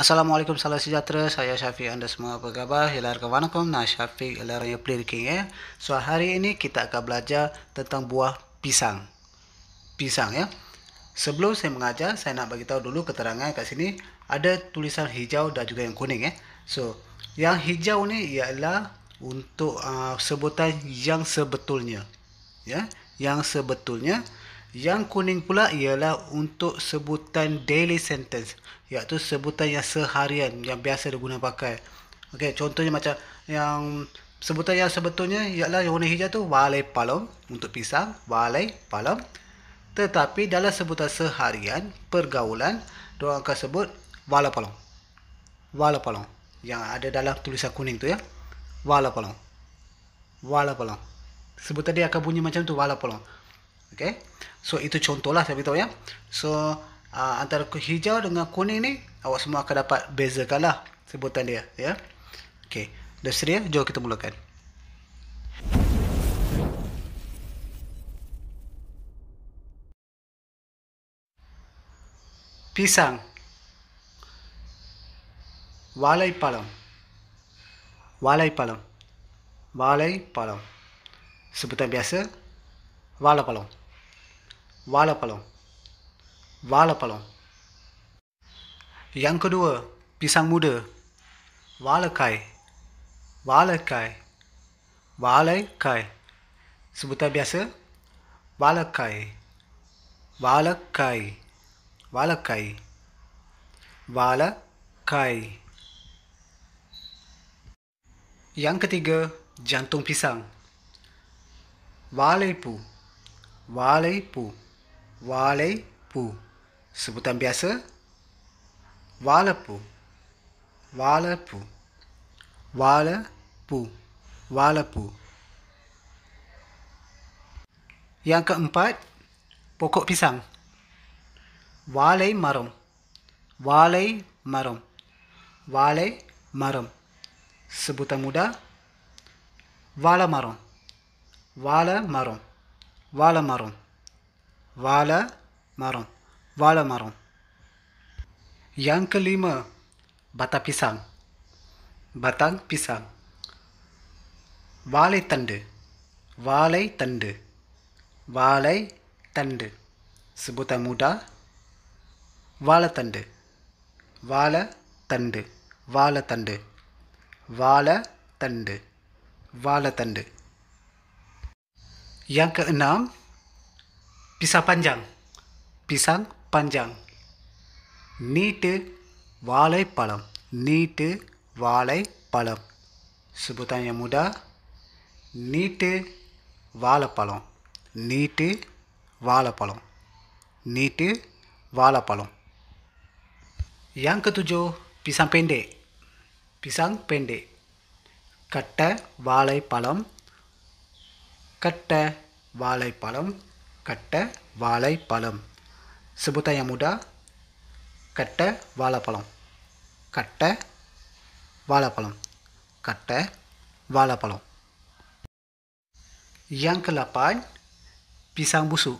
Assalamualaikum salam sejahtera saya Syafiq anda semua apa khabar hilal ke wanakum nah Syafiq hilal yang play king ya so hari ini kita akan belajar tentang buah pisang pisang ya sebelum saya mengajar saya nak bagi tahu dulu keterangan kat sini ada tulisan hijau dan juga yang kuning ya so yang hijau ni ialah untuk uh, sebutan yang sebetulnya ya yang sebetulnya yang kuning pula ialah untuk sebutan daily sentence iaitu sebutan yang seharian yang biasa digunakan pakai. Okey, contohnya macam yang sebutan yang sebetulnya ialah yang warna hijau tu walai palom untuk pisang, walai palom. Tetapi dalam sebutan seharian pergaulan, dia akan sebut walai palom. Walai palom yang ada dalam tulisan kuning tu ya. Walai palom. Walai palom. Sebutan dia akan bunyi macam tu walai palom. Okay. So itu contohlah saya beritahu ya. So uh, antara hijau dengan kuning ni awak semua akan dapat bezakanlah sebutan dia ya. Okey. Dah sedia? Jom kita mulakan. Pisang. Walai palam. Walai palam. Walai palam. Sebutan biasa, walai palam. வாழைப்பழம் வாழைப்பழம் எங்கடுவ பிசாங் மூடு வாழைக்காய் வாழைக்காய் வாழைக்காய் சுபுத்தாபியாச வாழைக்காய் வாழைக்காய் வாழைக்காய் வாழைக்காய் எங்கதிக ஜந்தும் பிசாங் வாழைப்பூ வாழைப்பூ Walai pu, sebutan biasa. Walapu, walapu, walapu, walapu. yang keempat pokok pisang walai marum walai marum walai marum sebutan muda. wala marum wala வாழை மரம் வாழை மரம் yang பத்தா bata pisang batang pisang வாழைத்தண்டு வாழைத்தண்டு வாழை தண்டு sebutan mudah வாழைத்தண்டு வாழைத்தண்டு வாழைத்தண்டு வாழைத்தண்டு வாழைத்தண்டு yang keenam பிசா பஞ்சாங் பிசாங் பஞ்சாங் நீட்டு வாழைப்பழம் நீட்டு வாழைப்பழம் சுபுதாய முடா நீட்டு வாழைப்பழம் நீட்டு வாழைப்பழம் நீட்டு வாழைப்பழம் யாங்கு துஜோ pisang பெண்டே பிசாங் பெண்டே கட்ட வாழைப்பழம் கட்ட வாழைப்பழம் கட்ட வாழைப்பழம் சிபுதயமுடா கட்ட வாழைப்பழம் கட்ட வாழைப்பழம் கட்ட வாழைப்பழம் yang kedelapan pisang busuk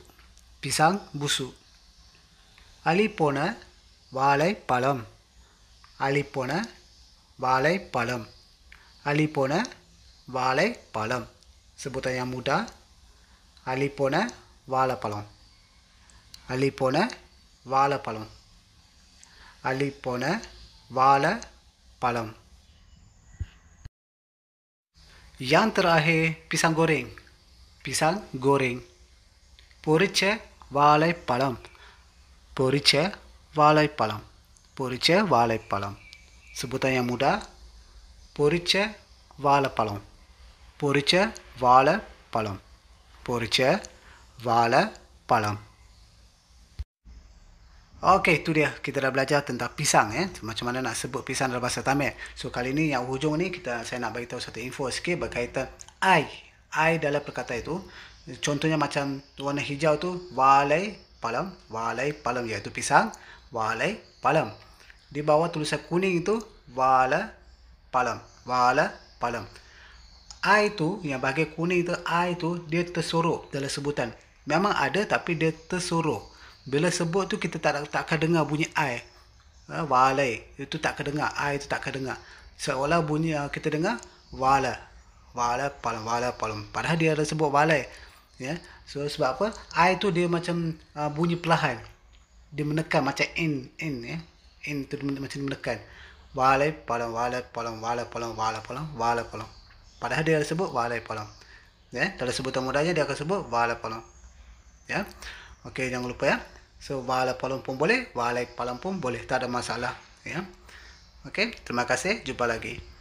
pisang அழிப்போன வாழைப்பழம் அழிப்போன வாழைப்பழம் அழிப்போன வாழைப்பழம் சிபுதயமுடா அழிப்போன வாழைப்பழம் அள்ளிப்போன வாழைப்பழம் அள்ளிப்போன வாழைப்பழம் यांत्र आहे पिसांग गोरेंग पिसांग பொறிச்ச பொரிச்ச வாழைப்பழம் பொரிச்ச வாழைப்பழம் பொரிச்ச வாழைப்பழம் சுபுதயமுடா பொரிச்ச வாழைப்பழம் பொறிச்ச வாழைப்பழம் பொறிச்ச Palam. Okey, itu dia. Kita dah belajar tentang pisang. Eh? Macam mana nak sebut pisang dalam bahasa Tamil. So, kali ni yang hujung ni, kita saya nak bagi tahu satu info sikit berkaitan i, i dalam perkataan itu. Contohnya macam warna hijau tu walai palam. Walai palam iaitu pisang. Walai palam. Di bawah tulisan kuning itu wala palam. Wala palam. I tu yang bagi kuning itu, i tu dia tersorok dalam sebutan Memang ada tapi dia tersuruh. Bila sebut tu kita tak tak akan dengar bunyi I. Ah, walai. Itu tak akan dengar. I itu tak akan dengar. Seolah bunyi yang kita dengar. Wala. Wala palam. Wala palam. Padahal dia ada sebut walai. Ya. So sebab apa? I itu dia macam uh, bunyi perlahan. Dia menekan macam in. In. Ya. In tu macam menekan. Walai palam. Wala palam. Wala palam. Wala palam. Wala palam. Padahal dia ada sebut walai palam. Ya. Dalam sebutan mudahnya dia akan sebut walai palam ya. Okey jangan lupa ya. So wala palam pun boleh, wala palam pun boleh, tak ada masalah ya. Okey, terima kasih, jumpa lagi.